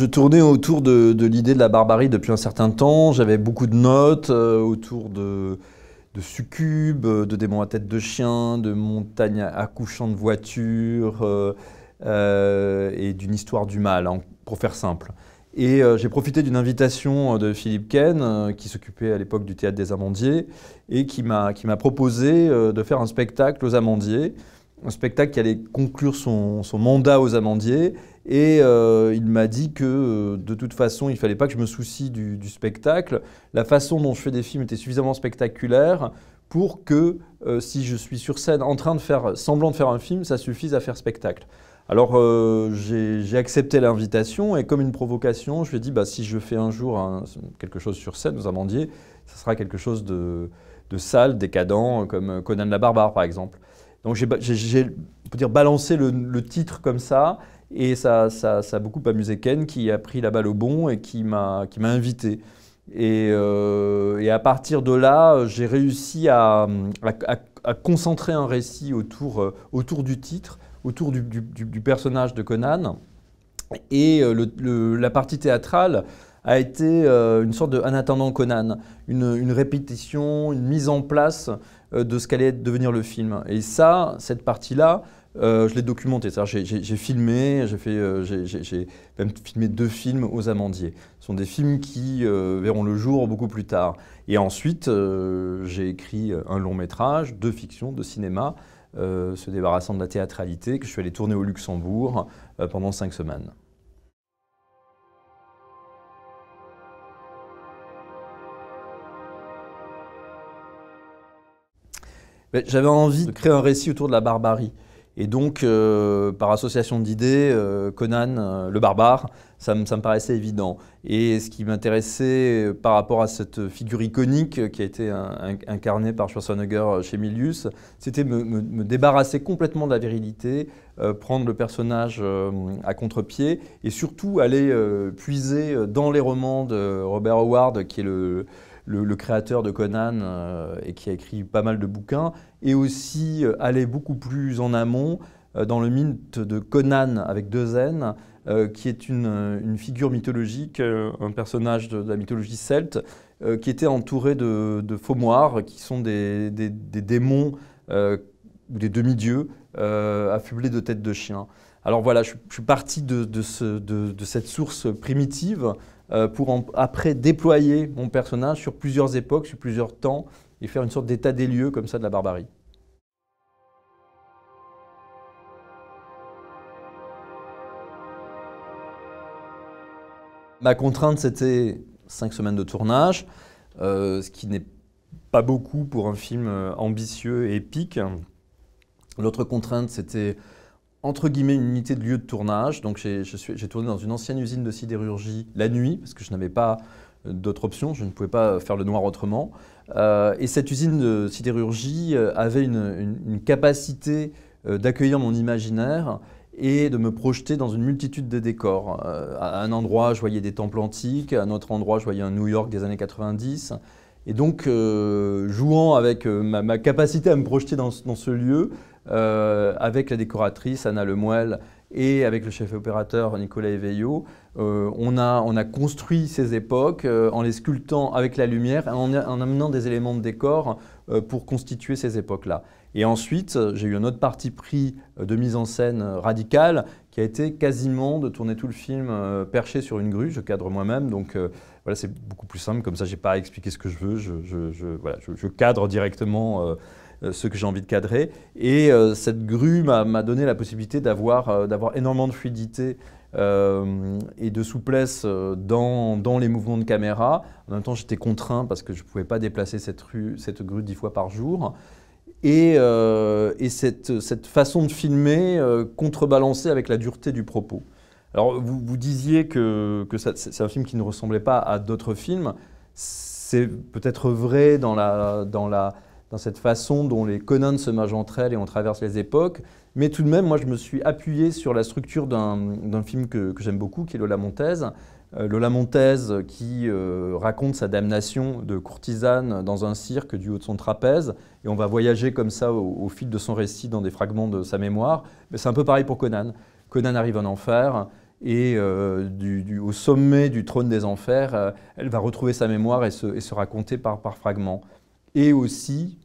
Je tournais autour de, l'idée de la barbarie depuis un certain temps. J'avais beaucoup de notes euh, autour de, succubes, euh, de démons à tête de chien, de montagnes accouchant de voitures euh, et d'une histoire du mal, hein, pour faire simple. Et j'ai profité d'une invitation de Philippe Ken, qui s'occupait à l'époque du théâtre des Amandiers, et qui m'a proposé de faire un spectacle aux Amandiers, un spectacle qui allait conclure son, son mandat aux Amandiers et euh, il m'a dit que euh, de toute façon, il ne fallait pas que je me soucie du, spectacle. La façon dont je fais des films était suffisamment spectaculaire pour que euh, si je suis sur scène en train de faire semblant de faire un film, ça suffise à faire spectacle. Alors j'ai accepté l'invitation et comme une provocation, je lui ai dit bah, si je fais un jour quelque chose sur scène aux Amandiers, ça sera quelque chose de, de sale, décadent, comme Conan la Barbare par exemple. Donc j'ai, dire, balancé le, titre comme ça. Et ça, ça, a beaucoup amusé Ken, qui a pris la balle au bon et qui m'a, qui m'a invité. Et, euh, à partir de là, j'ai réussi à, à, concentrer un récit autour, euh, autour du titre, autour du, du, personnage de Conan. Et euh, la partie théâtrale a été une sorte de En attendant Conan, une, une répétition, une mise en place euh, de ce qu'allait devenir le film. Et ça, cette partie-là, euh, je l'ai documenté, j'ai filmé, euh, j'ai même filmé deux films aux Amandiers. Ce sont des films qui verront le jour beaucoup plus tard. Et ensuite, j'ai écrit un long métrage, de fiction, de cinéma, se débarrassant de la théâtralité, que je suis allé tourner au Luxembourg pendant cinq semaines. J'avais envie de créer un récit autour de la barbarie. Et donc, euh, par association d'idées, euh, Conan, euh, le barbare, ça me, paraissait évident. Et ce qui m'intéressait par rapport à cette figure iconique qui a été incarnée par Schwarzenegger chez Milius, c'était me, me, débarrasser complètement de la virilité, prendre le personnage à contre-pied et surtout aller puiser dans les romans de Robert Howard, qui est le, le, créateur de Conan euh, et qui a écrit pas mal de bouquins, et aussi euh, aller beaucoup plus en amont euh, dans le mythe de Conan avec deux N, qui est une, figure mythologique, un personnage de, la mythologie celte, qui était entouré de, de faumoirs, qui sont des, démons ou des demi-dieux affublés de têtes de chien. Alors voilà, je, suis parti de, cette source primitive euh, pour après déployer mon personnage sur plusieurs époques, sur plusieurs temps, et faire une sorte d'état des lieux comme ça de la barbarie. Ma contrainte, c'était cinq semaines de tournage, euh, ce qui n'est pas beaucoup pour un film euh, ambitieux et épique. L'autre contrainte, c'était entre guillemets une unité de lieu de tournage. Donc j'ai tourné dans une ancienne usine de sidérurgie la nuit, parce que je n'avais pas euh, d'autre option, je ne pouvais pas faire le noir autrement. Euh, et cette usine de sidérurgie euh, avait une, capacité d'accueillir mon imaginaire et de me projeter dans une multitude de décors. à un endroit, je voyais des temples antiques, à un autre endroit, je voyais un New York des années 90. Et donc, jouant avec ma, capacité à me projeter dans, dans ce lieu, euh, avec la décoratrice Anna Lemoelle et avec le chef opérateur Nicolas Eveillot euh, on, a, construit ces époques euh, en les sculptant avec la lumière, en, en amenant des éléments de décor pour constituer ces époques-là. Et ensuite, j'ai eu un autre parti pris de mise en scène radicale qui a été quasiment de tourner tout le film perché sur une grue. Je cadre moi-même, donc voilà, c'est beaucoup plus simple. Comme ça, n'ai pas à expliquer ce que je veux. Je, cadre directement. Euh, ce que j'ai envie de cadrer. Et euh, cette grue m'a donné la possibilité d'avoir euh, énormément de fluidité et de souplesse dans, dans, les mouvements de caméra. En même temps, j'étais contraint parce que je ne pouvais pas déplacer cette, rue, cette grue dix fois par jour. Et, et cette, cette, façon de filmer euh, contrebalancée avec la dureté du propos. Alors, vous, vous disiez que, que c'est un film qui ne ressemblait pas à d'autres films. C'est peut-être vrai dans la, dans la dans cette façon dont les Conan se magent entre elles et on traverse les époques. Mais tout de même, moi, je me suis appuyé sur la structure d'un film que, j'aime beaucoup, qui est Lola Montez. Euh, Lola Montez qui euh, raconte sa damnation de courtisane dans un cirque du haut de son trapèze. Et on va voyager comme ça au, fil de son récit dans des fragments de sa mémoire. Mais c'est un peu pareil pour Conan. Conan arrive en enfer et euh, au sommet du trône des enfers, elle va retrouver sa mémoire et se, raconter par, par fragments. Et aussi,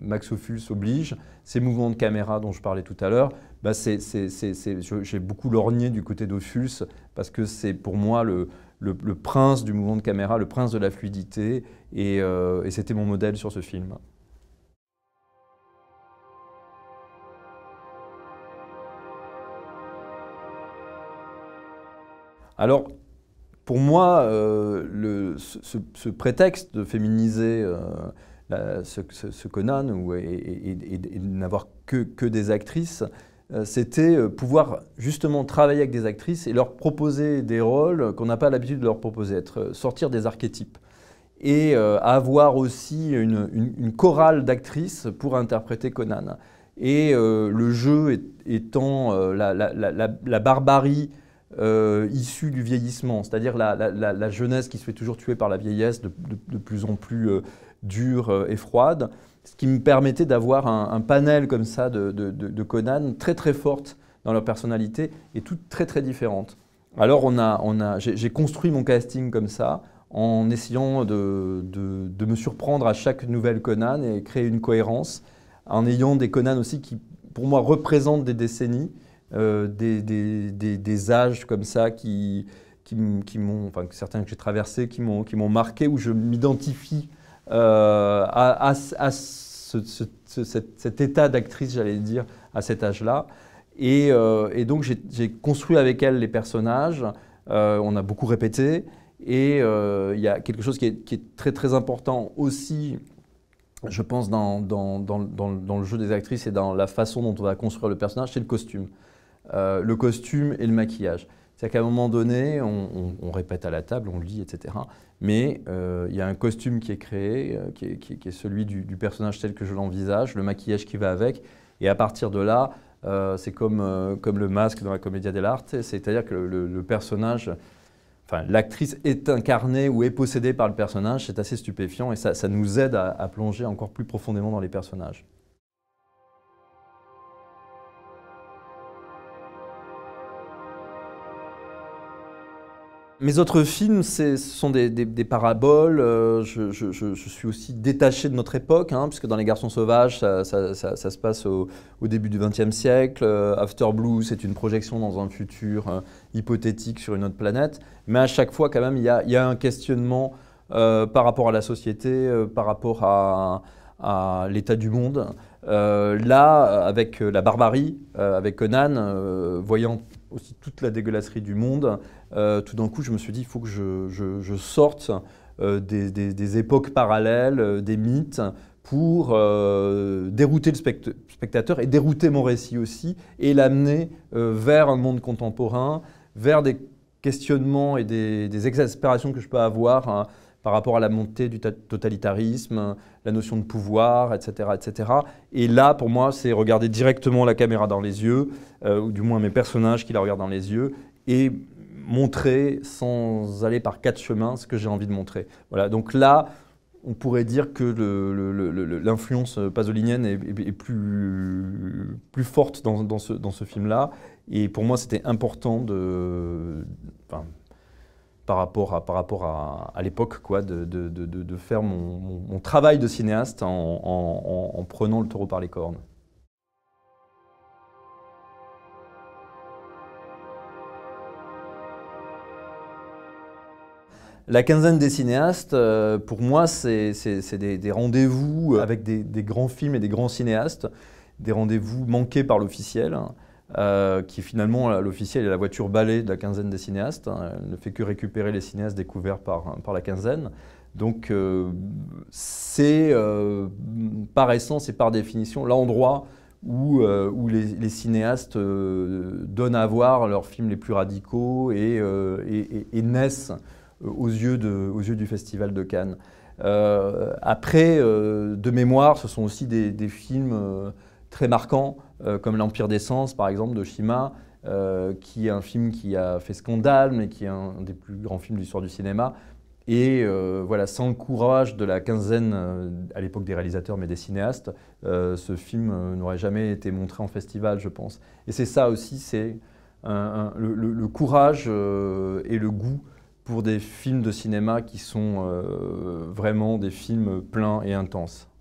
Max Ophuls oblige, ces mouvements de caméra dont je parlais tout à l'heure, bah j'ai beaucoup lorgné du côté d'Ophuls parce que c'est pour moi le, prince du mouvement de caméra, le prince de la fluidité, et, euh, c'était mon modèle sur ce film. Alors, pour moi, euh, ce, prétexte de féminiser euh, euh, ce, Conan ou, et, n'avoir que, que, des actrices, euh, c'était euh, pouvoir justement travailler avec des actrices et leur proposer des rôles qu'on n'a pas l'habitude de leur proposer, être, sortir des archétypes. Et avoir aussi une, chorale d'actrices pour interpréter Conan. Et le jeu étant la, barbarie issue du vieillissement, c'est-à-dire la, jeunesse qui se fait toujours tuer par la vieillesse de plus en plus dure euh, et froide, ce qui me permettait d'avoir un, panel comme ça de, de, de, Conan très très forte dans leur personnalité et toutes très très différentes. Alors on a, on a, j'ai construit mon casting comme ça, en essayant de, de, de, me surprendre à chaque nouvelle Conan et créer une cohérence, en ayant des Conan aussi qui, pour moi, représentent des décennies, euh, des, des, des, des, âges comme ça qui, qui, qui m'ont, enfin certains que j'ai traversés, qui m'ont, qui m'ont marqué, où je m'identifie euh, à, cet, état d'actrice, j'allais dire, à cet âge-là. Et, euh, donc j'ai construit avec elle les personnages, euh, on a beaucoup répété, et il y a quelque chose qui est, très très important aussi je pense, dans, le jeu des actrices et dans la façon dont on va construire le personnage, c'est le costume. le costume et le maquillage. C'est-à-dire qu'à un moment donné, on, répète à la table, on lit, etc. Mais euh, il y a un costume qui est créé, euh, qui, est, celui du, personnage tel que je l'envisage, le maquillage qui va avec. Et à partir de là, euh, c'est comme, comme le masque dans la commedia dell'arte, c'est-à-dire que le, personnage, enfin l'actrice est incarnée ou est possédée par le personnage, c'est assez stupéfiant et ça, nous aide à plonger encore plus profondément dans les personnages. Mes autres films, ce sont des, paraboles. Euh, je, suis aussi détaché de notre époque, hein, puisque dans Les Garçons Sauvages, ça, se passe au, début du XXe siècle. Euh, After Blue, c'est une projection dans un futur euh, hypothétique sur une autre planète. Mais à chaque fois, quand même, il y, a, un questionnement par rapport à la société, par rapport à, à l'état du monde. là, avec la barbarie, avec Conan, voyant aussi toute la dégueulasserie du monde, euh, tout d'un coup, je me suis dit, il faut que je, sorte euh, des, époques parallèles, euh, des mythes, pour dérouter le spectateur et dérouter mon récit aussi, et l'amener vers un monde contemporain, vers des questionnements et des, exaspérations que je peux avoir hein, par rapport à la montée du totalitarisme, la notion de pouvoir, etc. etc. Et là, pour moi, c'est regarder directement la caméra dans les yeux, euh, ou du moins mes personnages qui la regardent dans les yeux, et montrer sans aller par quatre chemins ce que j'ai envie de montrer. Voilà, donc là, on pourrait dire que l'influence pasolinienne est, plus, forte dans, ce, film-là. Et pour moi, c'était important de par rapport à, par rapport à, l'époque, de, faire mon, travail de cinéaste en, prenant le taureau par les cornes. La quinzaine des cinéastes, euh, pour moi, c'est des, rendez-vous avec des, grands films et des grands cinéastes, des rendez-vous manqués par l'officiel. Hein. Euh, qui est finalement l'officiel est la voiture balai de la quinzaine des cinéastes. Hein. Elle ne fait que récupérer les cinéastes découverts par, par la quinzaine. Donc euh, c'est euh, par essence et par définition l'endroit où, où les, cinéastes donnent à voir leurs films les plus radicaux et, naissent aux yeux, de, aux yeux du Festival de Cannes. après, de mémoire, ce sont aussi des, films très marquants euh, comme L'Empire des Sens, par exemple, de Shima, euh, qui est un film qui a fait scandale, mais qui est un, des plus grands films de l'histoire du cinéma. Et euh, voilà, sans le courage de la quinzaine, à l'époque des réalisateurs, mais des cinéastes, ce film n'aurait jamais été montré en festival, je pense. Et c'est ça aussi, c'est le, courage et le goût pour des films de cinéma qui sont vraiment des films pleins et intenses.